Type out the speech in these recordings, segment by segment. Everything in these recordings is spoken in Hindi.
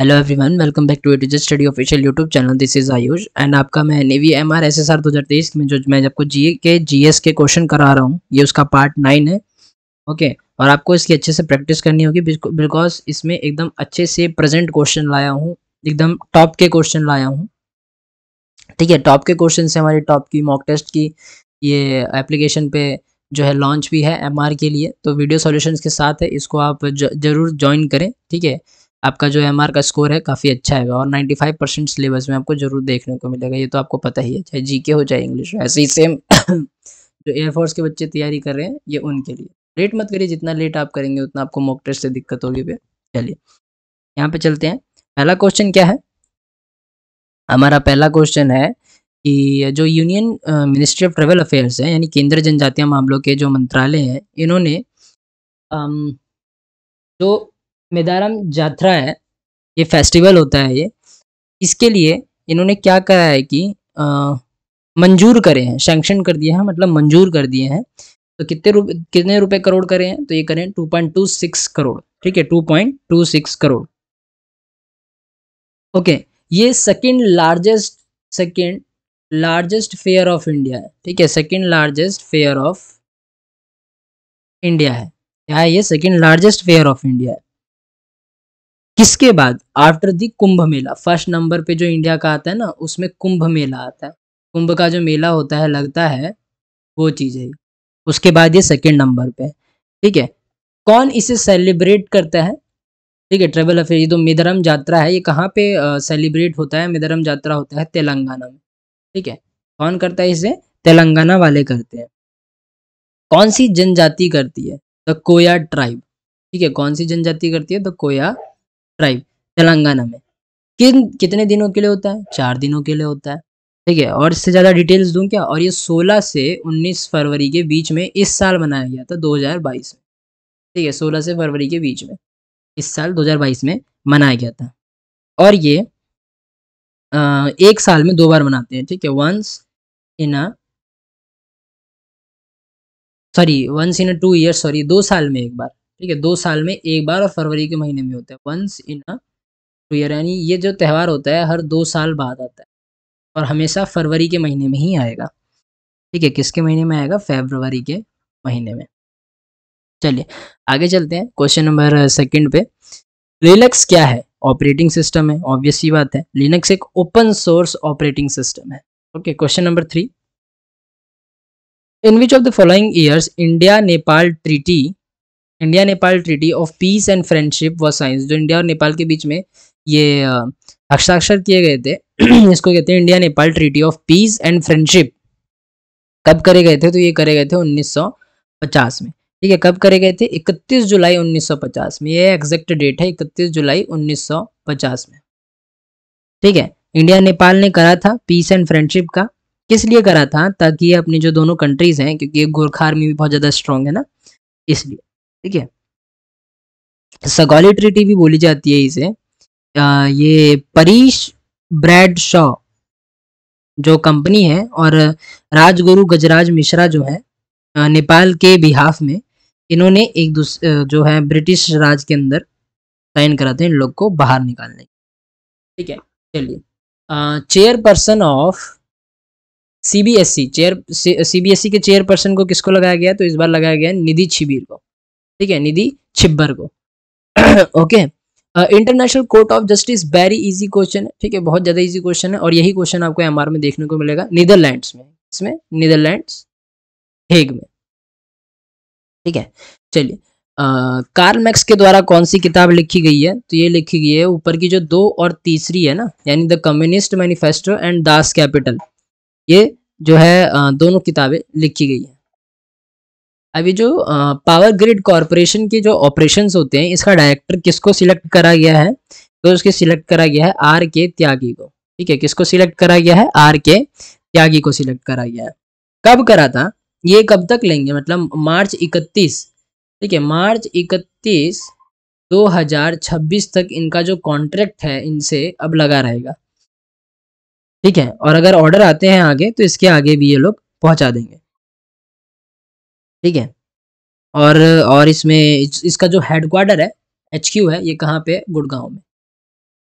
hello everyone welcome back to eighties study official YouTube channel this is Ayush and आपका मैं Navy M R S S R दो हज़ार तेईस में जो मैं आपको जी के जी एस के क्वेश्चन करा रहा हूँ ये उसका पार्ट नाइन है ओके okay, और आपको इसकी अच्छे से प्रैक्टिस करनी होगी बिकॉज इसमें एकदम अच्छे से प्रजेंट क्वेश्चन लाया हूँ एकदम टॉप के क्वेश्चन लाया हूँ ठीक है टॉप के क्वेश्चन से हमारी टॉप की मॉक टेस्ट की ये एप्लीकेशन पे जो है लॉन्च भी है एम के लिए तो वीडियो सोल्यूशन के साथ है इसको आप जरूर ज्वाइन करें ठीक है आपका जो एम का स्कोर है काफ़ी अच्छा है और 95 परसेंट सिलेबस में आपको जरूर देखने को मिलेगा ये तो आपको पता ही है चाहे जीके हो चाहे इंग्लिश हो ऐसे ही सेम जो एयरफोर्स के बच्चे तैयारी कर रहे हैं ये उनके लिए लेट मत करिए जितना लेट आप करेंगे उतना आपको मॉक टेस्ट से दिक्कत होगी फिर चलिए यहाँ पे चलते हैं पहला क्वेश्चन क्या है हमारा पहला क्वेश्चन है कि जो union ministry of travel affairs है यानी केंद्र जनजातीय मामलों के जो मंत्रालय हैं इन्होंने जो मेदाराम जात्रा है ये फेस्टिवल होता है ये इसके लिए इन्होंने क्या करा है कि मंजूर करे हैं सेंक्शन कर दिए हैं मतलब मंजूर कर दिए हैं तो कितने रुप कितने रुपए करोड़ करे हैं तो ये करें 2.26 करोड़ ठीक है 2.26 करोड़ ओके ये second largest second largest fair of India है ठीक है second largest fair of India है क्या है ये second largest fair of India है इसके बाद after the Kumbh Mela first number पे जो इंडिया का आता है ना उसमें कुंभ मेला आता है कुंभ का जो मेला होता है लगता है वो चीज़ है उसके बाद ये सेकेंड नंबर पे ठीक है कौन इसे सेलिब्रेट करता है ठीक है ट्रेवल अफेयर ये तो मिदरम यात्रा है ये कहाँ पे सेलिब्रेट होता है मिदरम यात्रा होता है तेलंगाना में ठीक है कौन करता है इसे तेलंगाना वाले करते हैं कौन सी जनजाति करती है द कोया ट्राइब ठीक है कौन सी जनजाति करती है द कोया ट्राइब तेलंगाना में किन कितने दिनों के लिए होता है चार दिनों के लिए होता है ठीक है और इससे ज़्यादा डिटेल्स दूँ क्या और ये 16 से 19 फरवरी के बीच में इस साल मनाया गया था 2022 में ठीक है 16 से फरवरी के बीच में इस साल 2022 में मनाया गया था और ये आ, एक साल में दो बार मनाते हैं ठीक है once in a sorry once in a two year sorry दो साल में एक बार ठीक है दो साल में एक बार और फरवरी के महीने में होता है वंस इन अ ईयर यानी ये जो त्यौहार होता है हर दो साल बाद आता है और हमेशा फरवरी के महीने में ही आएगा ठीक है किसके महीने में आएगा फेबरवरी के महीने में चलिए आगे चलते हैं क्वेश्चन नंबर सेकंड पे लिनक्स क्या है ऑपरेटिंग सिस्टम है ऑब्वियस ही बात है लिनक्स एक ओपन सोर्स ऑपरेटिंग सिस्टम है okay question number three in which of the following years India Nepal treaty India Nepal treaty of peace and friendship व साइंस जो इंडिया और नेपाल के बीच में ये हस्ताक्षर किए गए थे इसको कहते हैं India Nepal treaty of peace and friendship कब करे गए थे तो ये करे गए थे 1950 में ठीक है कब करे गए थे 31 जुलाई 1950 में ये एग्जैक्ट डेट है 31 जुलाई 1950 में ठीक है इंडिया नेपाल ने करा था पीस एंड फ्रेंडशिप का किस लिए करा था ताकि ये अपनी जो दोनों कंट्रीज हैं क्योंकि गोरखा आर्मी भी बहुत ज़्यादा स्ट्रांग है ना इसलिए ठीक है सगोलिट्री टी भी बोली जाती है इसे आ, ये परीश ब्रैड शॉ जो कंपनी है और राजगुरु गजराज मिश्रा जो है नेपाल के बिहाफ में इन्होंने एक दूसरे जो है ब्रिटिश राज के अंदर साइन करा था इन लोग को बाहर निकालने ठीक है चलिए e, chairperson of CBSE chair CBSE के चेयर पर्सन को किसको लगाया गया तो इस बार लगाया गया निधि छिबीर को ठीक है निधि छिब्बर को okay international court of justice very easy question है ठीक है बहुत ज़्यादा इजी क्वेश्चन है और यही क्वेश्चन आपको एमआर में देखने को मिलेगा नीदरलैंड में इसमें नीदरलैंड हेग में ठीक है चलिए कार्ल uh, मैक्स के द्वारा कौन सी किताब लिखी गई है तो ये लिखी गई है ऊपर की जो दो और तीसरी है ना यानी the Communist Manifesto and Das Capital ये जो है uh, दोनों किताबें लिखी गई है अभी जो पावर ग्रिड कॉरपोरेशन के जो ऑपरेशन होते हैं इसका डायरेक्टर किसको सिलेक्ट करा गया है तो उसके सिलेक्ट करा गया है आर के त्यागी को ठीक है किसको सिलेक्ट करा गया है आर के त्यागी को सिलेक्ट करा गया है कब करा था ये कब तक लेंगे मतलब मार्च 31 ठीक है मार्च 31 2026 तक इनका जो कॉन्ट्रैक्ट है इनसे अब लगा रहेगा ठीक है और अगर ऑर्डर आते हैं आगे तो इसके आगे भी ये लोग पहुंचा देंगे ठीक है और और इसमें इस, इसका जो हेडक्वार्टर है एच है ये कहाँ पे गुड़गांव में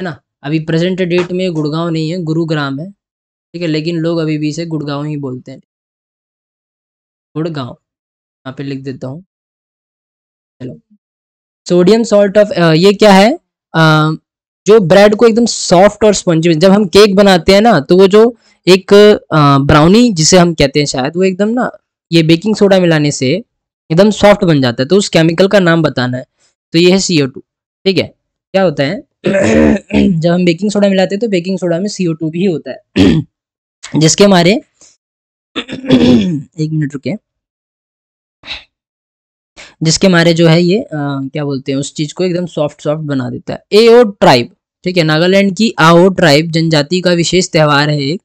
है ना अभी प्रेजेंट डेट में गुड़गांव नहीं है गुरुग्राम है ठीक है लेकिन लोग अभी भी इसे गुड़गांव ही बोलते हैं गुड़गांव यहाँ पे लिख देता हूँ चलो सोडियम सॉल्ट ऑफ ये क्या है आ, जो ब्रेड को एकदम सॉफ्ट और स्पंजी जब हम केक बनाते हैं ना तो वो जो एक ब्राउनी जिसे हम कहते हैं शायद वो एकदम ना ये बेकिंग सोडा मिलाने से एकदम सॉफ्ट बन जाता है तो उस केमिकल का नाम बताना है तो ये है सी ठीक है क्या होता है जब हम बेकिंग सोडा मिलाते हैं तो बेकिंग सोडा में सी भी होता है जिसके हमारे एक मिनट रुके जिसके मारे जो है ये आ, क्या बोलते हैं उस चीज को एकदम सॉफ्ट सॉफ्ट बना देता है एओ ट्राइब ठीक है नागालैंड की आओ ट्राइब जनजाति का विशेष त्यौहार है एक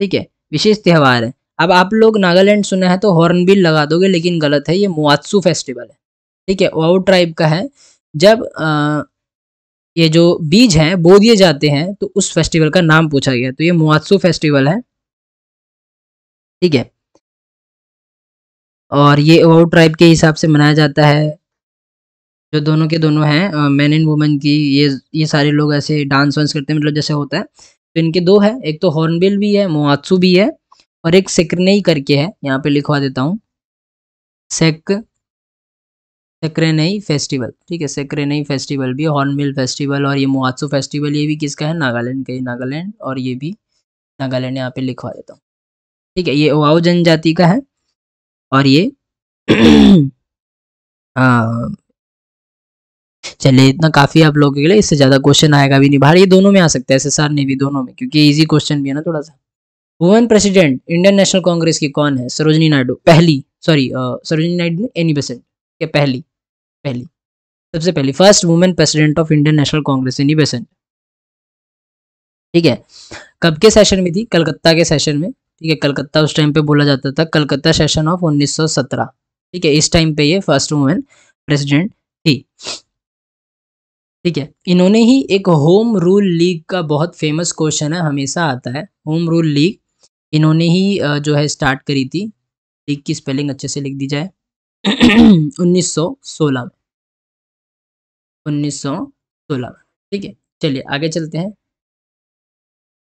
ठीक है विशेष त्यौहार है अब आप लोग नागालैंड सुना है तो हॉर्नबिल लगा दोगे लेकिन गलत है ये मुआत्सु फेस्टिवल है ठीक है वाउ ट्राइब का है जब आ, ये जो बीज हैं बो दिए जाते हैं तो उस फेस्टिवल का नाम पूछा गया तो ये मुआत्सु फेस्टिवल है ठीक है और ये वाउ ट्राइब के हिसाब से मनाया जाता है जो दोनों के दोनों हैं मैन एंड वुमेन की ये ये सारे लोग ऐसे डांस वांस करते हैं मतलब जैसे होता है तो इनके दो है एक तो हॉर्नबिल भी है मुआत्सु भी है और एक सेक्रेनई करके है यहाँ पे लिखवा देता हूँ सेक सेक्रेनई फेस्टिवल ठीक है सेक्रेनई फेस्टिवल भी हॉर्नबिल फेस्टिवल और ये मुआसु फेस्टिवल ये भी किसका है नागालैंड का ही नागालैंड और ये भी नागालैंड यहाँ पे लिखवा देता हूँ ठीक है ये ओवाओ जनजाति का है और ये चलिए इतना काफ़ी आप लोगों के लिए इससे ज़्यादा क्वेश्चन आएगा भी नहीं बाहर ये दोनों में आ सकता है एस एस आर ने भी दोनों में क्योंकि इजी क्वेश्चन भी है ना थोड़ा सा women president Indian National Congress की कौन है सरोजनी नायडू पहली sorry uh, Sarojini Naidu Annie Besant क्या पहली पहली सबसे पहली first women president of Indian National Congress Annie Besant ठीक है कब के सेशन में थी कलकत्ता के सेशन में ठीक है कलकत्ता उस टाइम पे बोला जाता था कलकत्ता सेशन ऑफ उन्नीस ठीक है इस टाइम पे ये फर्स्ट वुमेन प्रेसिडेंट थी ठीक है इन्होंने ही एक होम रूल लीग का बहुत फेमस क्वेश्चन है हमेशा आता है होम रूल लीग इन्होंने ही जो है स्टार्ट करी थी लीग की स्पेलिंग अच्छे से लिख दी जाए 1916 में सोलह में ठीक है चलिए आगे चलते हैं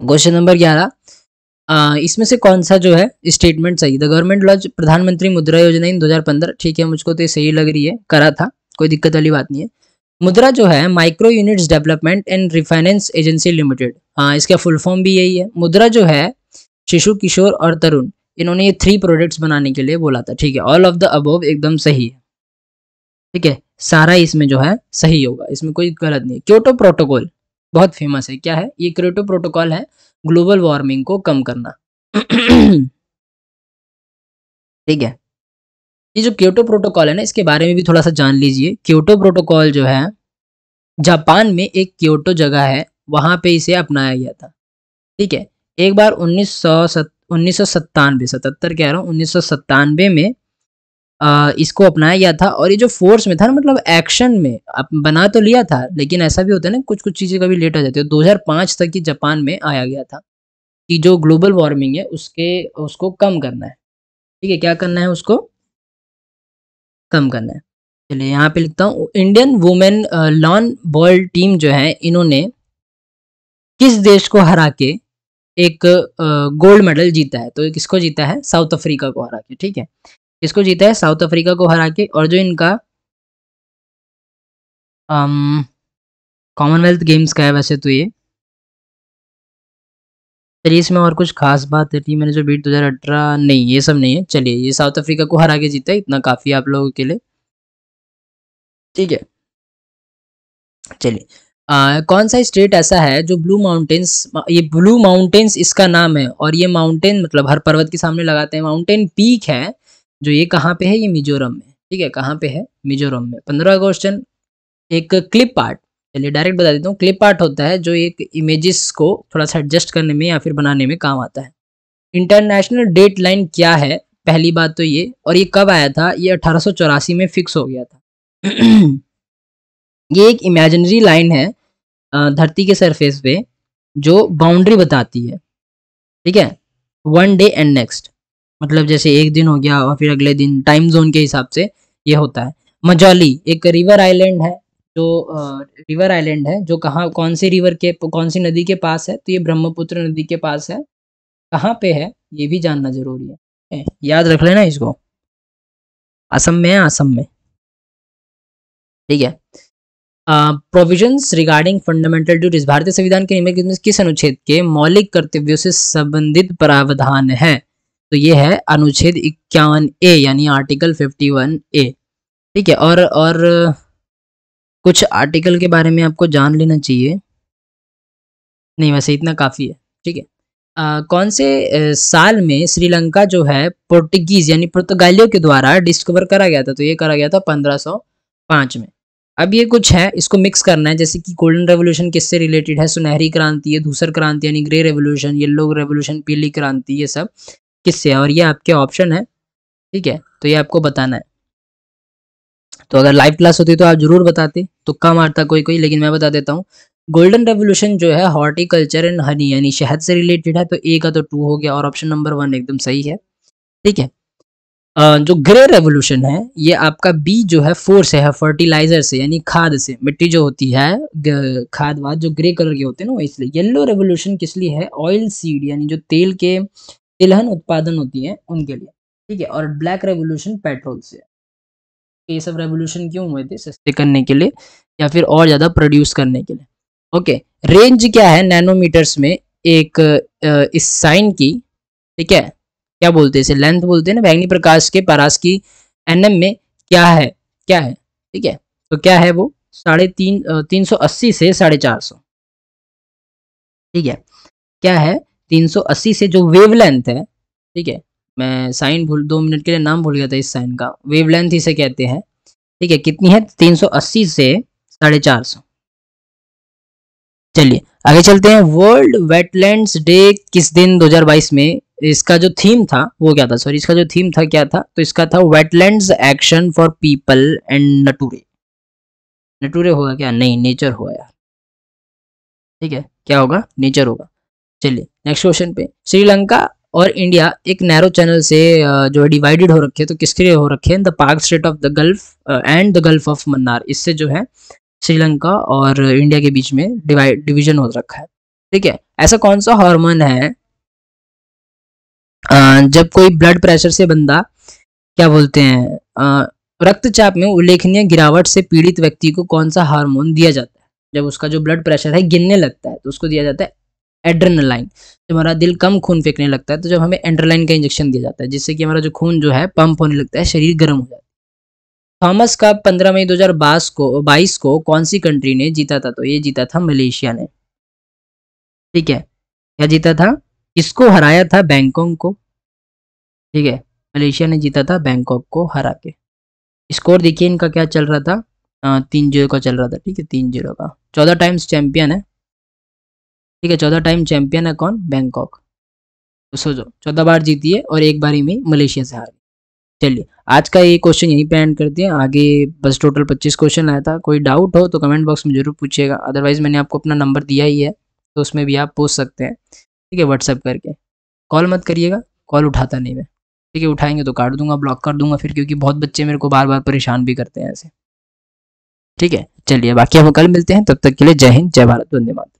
क्वेश्चन नंबर ग्यारह इसमें से कौन सा जो है स्टेटमेंट सही द गवर्नमेंट लॉज प्रधानमंत्री मुद्रा योजना इन 2015 ठीक है मुझको तो ये सही लग रही है करा था कोई दिक्कत वाली बात नहीं है मुद्रा जो है micro units development and refinance agency limited हाँ इसका फुल फॉर्म भी यही है मुद्रा जो है शिशु किशोर और तरुण इन्होंने ये थ्री प्रोडक्ट्स बनाने के लिए बोला था ठीक है ऑल ऑफ द अबोव एकदम सही है ठीक है सारा इसमें जो है सही होगा इसमें कोई गलत नहीं है क्योटो प्रोटोकॉल बहुत फेमस है क्या है ये क्योटो प्रोटोकॉल है ग्लोबल वार्मिंग को कम करना ठीक है ये जो क्योटो प्रोटोकॉल है ना इसके बारे में भी थोड़ा सा जान लीजिए क्योटो प्रोटोकॉल जो है जापान में एक क्योटो जगह है वहां पे इसे अपनाया गया था ठीक है एक बार उन्नीस सौ सत सत्तानवे कह रहा हूँ उन्नीस में आ, इसको अपनाया गया था और ये जो फोर्स में था ना मतलब एक्शन में बना तो लिया था लेकिन ऐसा भी होता है ना कुछ कुछ चीज़ें कभी लेट आ जाती है दो हज़ार पाँच तक ये जापान में आया गया था कि जो ग्लोबल वार्मिंग है उसके उसको कम करना है ठीक है क्या करना है उसको कम करना है चलिए यहाँ पे लिखता हूँ Indian women lawn ball team जो है इन्होंने किस देश को हरा के एक गोल्ड मेडल जीता है तो किसको जीता है साउथ अफ्रीका को हरा के ठीक है किसको जीता है साउथ अफ्रीका को हरा के और जो इनका कॉमनवेल्थ गेम्स का है वैसे तो ये चलिए इसमें और कुछ खास बात है मैंने जो बीट दो हज़ार अठारह नहीं ये सब नहीं है चलिए ये साउथ अफ्रीका को हरा के जीता है इतना काफ़ी आप लोगों के लिए ठीक है चलिए आ, कौन सा स्टेट ऐसा है जो ब्लू माउंटेन्स ये ब्लू माउंटेन्स इसका नाम है और ये माउंटेन मतलब हर पर्वत के सामने लगाते हैं माउंटेन पीक है जो ये कहाँ पे है ये मिजोरम में ठीक है कहाँ पे है मिजोरम में पंद्रह क्वेश्चन एक क्लिप आर्ट चलिए डायरेक्ट बता देता हूँ क्लिप आर्ट होता है जो एक इमेजेस को थोड़ा सा एडजस्ट करने में या फिर बनाने में काम आता है इंटरनेशनल डेट लाइन क्या है पहली बात तो ये और ये कब आया था ये अठारह में फिक्स हो गया था ये एक इमेजनरी लाइन है धरती के सरफेस पे जो बाउंड्री बताती है ठीक है वन डे एंड नेक्स्ट मतलब जैसे एक दिन हो गया और फिर अगले दिन टाइम जोन के हिसाब से ये होता है मजाली एक रिवर आइलैंड है जो रिवर आइलैंड है जो कहाँ कौन सी रिवर के कौन सी नदी के पास है तो ये ब्रह्मपुत्र नदी के पास है कहाँ पे है ये भी जानना जरूरी है याद रख लेना इसको असम में है असम में ठीक है प्रोविजंस रिगार्डिंग फंडामेंटल ड्यूटीज भारतीय संविधान के निम्न किस अनुच्छेद के मौलिक कर्तव्यों से संबंधित प्रावधान है तो ये है अनुच्छेद इक्यावन ए यानी आर्टिकल फिफ्टी वन ए ठीक है और और कुछ आर्टिकल के बारे में आपको जान लेना चाहिए नहीं वैसे इतना काफ़ी है ठीक है कौन से साल में श्रीलंका जो है पोर्टुगीज यानी पुर्तगालियों के द्वारा डिस्कवर करा गया था तो ये करा गया था पंद्रह सौ पाँच में अब ये कुछ है इसको मिक्स करना है जैसे कि गोल्डन रेवोल्यूशन किससे रिलेटेड है सुनहरी क्रांति है धूसर क्रांति यानी ग्रे रेवोल्यूशन येल्लो रेवोल्यूशन पीली क्रांति ये सब किससे है और ये आपके ऑप्शन है ठीक है तो ये आपको बताना है तो अगर लाइव क्लास होती तो आप जरूर बताते तो कम आता कोई कोई लेकिन मैं बता देता हूँ गोल्डन रेवोल्यूशन जो है हॉर्टिकल्चर एंड हनी यानी शहद से रिलेटेड है तो ए का तो टू हो गया और ऑप्शन नंबर वन एकदम सही है ठीक है जो ग्रे रेवोल्यूशन है ये आपका बी जो है फोर्स है फर्टिलाइजर से यानी खाद से मिट्टी जो होती है खाद वाद जो ग्रे कलर के होते हैं ना वो इसलिए येलो रेवोल्यूशन किस लिए है ऑयल सीड यानी जो तेल के तिलहन उत्पादन होती है उनके लिए ठीक है और ब्लैक रेवोल्यूशन पेट्रोल से ये सब रेवोल्यूशन क्यों हुए थे सस्ते करने के लिए या फिर और ज़्यादा प्रोड्यूस करने के लिए ओके रेंज क्या है नैनोमीटर्स में एक इस साइन की ठीक है क्या बोलते हैं इसे लेंथ बोलते हैं ना बैंगनी प्रकाश के परास की एम में क्या है क्या है ठीक है तो क्या है वो साढ़े तीन तीन सौ अस्सी से साढ़े चार सौ ठीक है क्या है तीन सौ अस्सी से जो वेव लेंथ है ठीक है मैं साइन भूल दो मिनट के लिए नाम भूल गया था इस साइन का वेव लेंथ इसे कहते हैं ठीक है कितनी है तीन सौ अस्सी से साढ़े चार सौ चलिए आगे चलते हैं वर्ल्ड वेटलैंड्स डे किस दिन 2022 में इसका जो थीम था वो क्या था सॉरी इसका जो थीम था क्या था तो इसका था wetland action for people and nature nature होगा क्या नहीं नेचर होगा यार ठीक है क्या होगा नेचर होगा चलिए नेक्स्ट क्वेश्चन पे श्रीलंका और इंडिया एक नैरो चैनल से जो है डिवाइडेड हो रखे तो किसके लिए हो रखे the park state of the gulf and the gulf of Mannar इससे जो है श्रीलंका और इंडिया के बीच में डिवाइड डिवीजन हो रखा है ठीक है ऐसा कौन सा हार्मोन है जब कोई ब्लड प्रेशर से बंदा क्या बोलते हैं रक्तचाप में उल्लेखनीय गिरावट से पीड़ित व्यक्ति को कौन सा हार्मोन दिया जाता है जब उसका जो ब्लड प्रेशर है गिरने लगता है तो उसको दिया जाता है एड्रेनलाइन जब हमारा दिल कम खून फेंकने लगता है तो जब हमें एड्रेनलाइन का इंजेक्शन दिया जाता है जिससे कि हमारा जो खून जो है पंप होने लगता है शरीर गर्म हो जाता है थॉमस का पंद्रह मई 2022 को बाईस को कौन सी कंट्री ने जीता था तो ये जीता था मलेशिया ने ठीक है क्या जीता था इसको हराया था बैंकॉक को ठीक है मलेशिया ने जीता था बैंकॉक को हरा के स्कोर देखिए इनका क्या चल रहा था आ, तीन जीरो का चल रहा था ठीक है तीन जीरो का चौदह टाइम्स चैंपियन है ठीक है चौदह टाइम चैंपियन है कौन बैंकॉक तो सोचो चौदह बार जीती है और एक ही में मलेशिया से हार चलिए आज का ये क्वेश्चन यहीं पे एंड करते हैं आगे बस टोटल पच्चीस क्वेश्चन आया था कोई डाउट हो तो कमेंट बॉक्स में जरूर पूछिएगा अदरवाइज मैंने आपको अपना नंबर दिया ही है तो उसमें भी आप पूछ सकते हैं ठीक है व्हाट्सअप करके कॉल मत करिएगा कॉल उठाता नहीं मैं ठीक है उठाएंगे तो काट दूंगा ब्लॉक कर दूंगा फिर क्योंकि बहुत बच्चे मेरे को बार बार परेशान भी करते हैं ऐसे ठीक है चलिए बाकी हम कल मिलते हैं तब तक के लिए जय हिंद जय भारत धन्यवाद